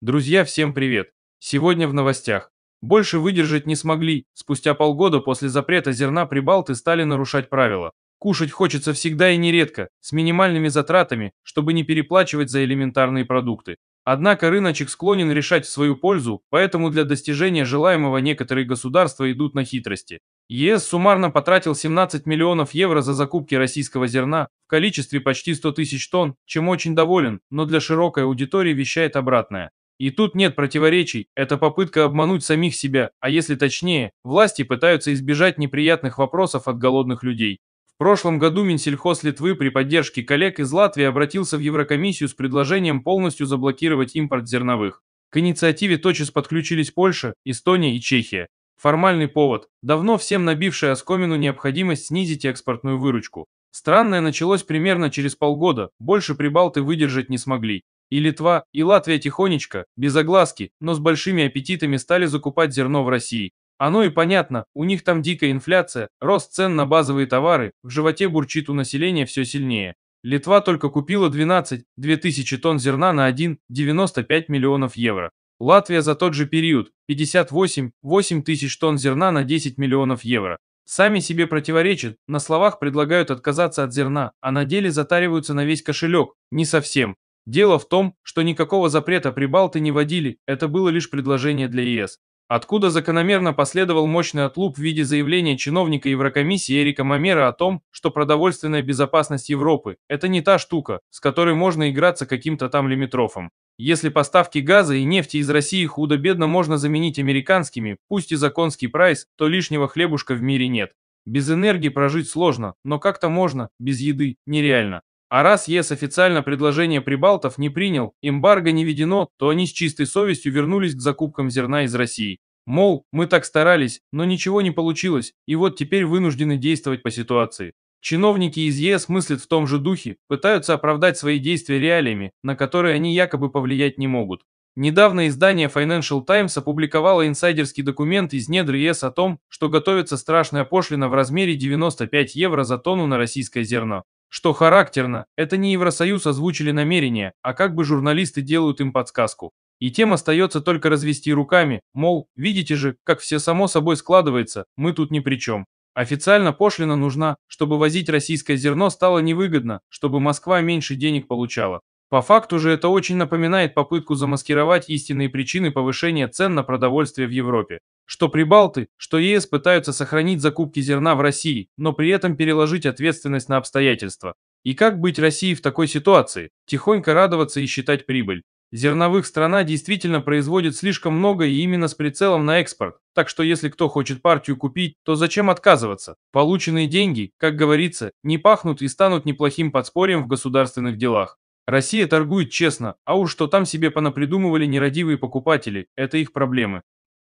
Друзья, всем привет! Сегодня в новостях. Больше выдержать не смогли. Спустя полгода после запрета зерна прибалты стали нарушать правила. Кушать хочется всегда и нередко, с минимальными затратами, чтобы не переплачивать за элементарные продукты. Однако рыночек склонен решать в свою пользу, поэтому для достижения желаемого некоторые государства идут на хитрости. ЕС суммарно потратил 17 миллионов евро за закупки российского зерна в количестве почти 100 тысяч тонн, чем очень доволен, но для широкой аудитории вещает обратное. И тут нет противоречий, это попытка обмануть самих себя, а если точнее, власти пытаются избежать неприятных вопросов от голодных людей. В прошлом году Минсельхоз Литвы при поддержке коллег из Латвии обратился в Еврокомиссию с предложением полностью заблокировать импорт зерновых. К инициативе тотчас подключились Польша, Эстония и Чехия. Формальный повод – давно всем набившая оскомину необходимость снизить экспортную выручку. Странное началось примерно через полгода, больше прибалты выдержать не смогли. И Литва, и Латвия тихонечко, без огласки, но с большими аппетитами стали закупать зерно в России. Оно и понятно, у них там дикая инфляция, рост цен на базовые товары, в животе бурчит у населения все сильнее. Литва только купила 12 2000 тонн зерна на 1,95 миллионов евро. Латвия за тот же период 58 8 тысяч тонн зерна на 10 миллионов евро. Сами себе противоречат, на словах предлагают отказаться от зерна, а на деле затариваются на весь кошелек. Не совсем. Дело в том, что никакого запрета прибалты не водили, это было лишь предложение для ЕС. Откуда закономерно последовал мощный отлуп в виде заявления чиновника Еврокомиссии Эрика Мамера о том, что продовольственная безопасность Европы – это не та штука, с которой можно играться каким-то там лимитрофом. Если поставки газа и нефти из России худо-бедно можно заменить американскими, пусть и за конский прайс, то лишнего хлебушка в мире нет. Без энергии прожить сложно, но как-то можно, без еды – нереально. А раз ЕС официально предложение прибалтов не принял, эмбарго не введено, то они с чистой совестью вернулись к закупкам зерна из России. Мол, мы так старались, но ничего не получилось, и вот теперь вынуждены действовать по ситуации. Чиновники из ЕС мыслят в том же духе, пытаются оправдать свои действия реалиями, на которые они якобы повлиять не могут. Недавно издание Financial Times опубликовало инсайдерский документ из недр ЕС о том, что готовится страшная пошлина в размере 95 евро за тонну на российское зерно. Что характерно, это не Евросоюз озвучили намерения, а как бы журналисты делают им подсказку. И тем остается только развести руками, мол, видите же, как все само собой складывается, мы тут ни при чем. Официально пошлина нужна, чтобы возить российское зерно стало невыгодно, чтобы Москва меньше денег получала. По факту же это очень напоминает попытку замаскировать истинные причины повышения цен на продовольствие в Европе. Что прибалты, что ЕС пытаются сохранить закупки зерна в России, но при этом переложить ответственность на обстоятельства. И как быть России в такой ситуации? Тихонько радоваться и считать прибыль. Зерновых страна действительно производит слишком много и именно с прицелом на экспорт, так что если кто хочет партию купить, то зачем отказываться? Полученные деньги, как говорится, не пахнут и станут неплохим подспорьем в государственных делах. Россия торгует честно, а уж что там себе понапридумывали нерадивые покупатели, это их проблемы.